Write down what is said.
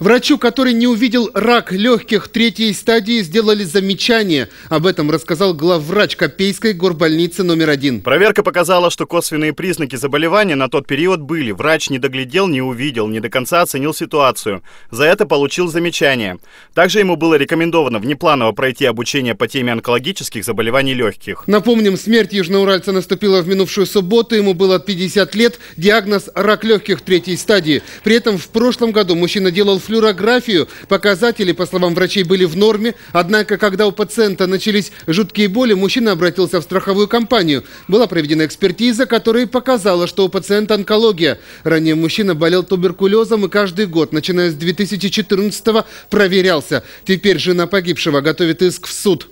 Врачу, который не увидел рак легких третьей стадии, сделали замечание. Об этом рассказал главврач Копейской горбольницы номер один. Проверка показала, что косвенные признаки заболевания на тот период были. Врач не доглядел, не увидел, не до конца оценил ситуацию. За это получил замечание. Также ему было рекомендовано внепланово пройти обучение по теме онкологических заболеваний легких. Напомним, смерть южноуральца наступила в минувшую субботу. Ему было 50 лет. Диагноз – рак легких третьей стадии. При этом в прошлом году мужчина делал флюорографию, показатели, по словам врачей, были в норме. Однако, когда у пациента начались жуткие боли, мужчина обратился в страховую компанию. Была проведена экспертиза, которая показала, что у пациента онкология. Ранее мужчина болел туберкулезом и каждый год, начиная с 2014 проверялся. Теперь жена погибшего готовит иск в суд.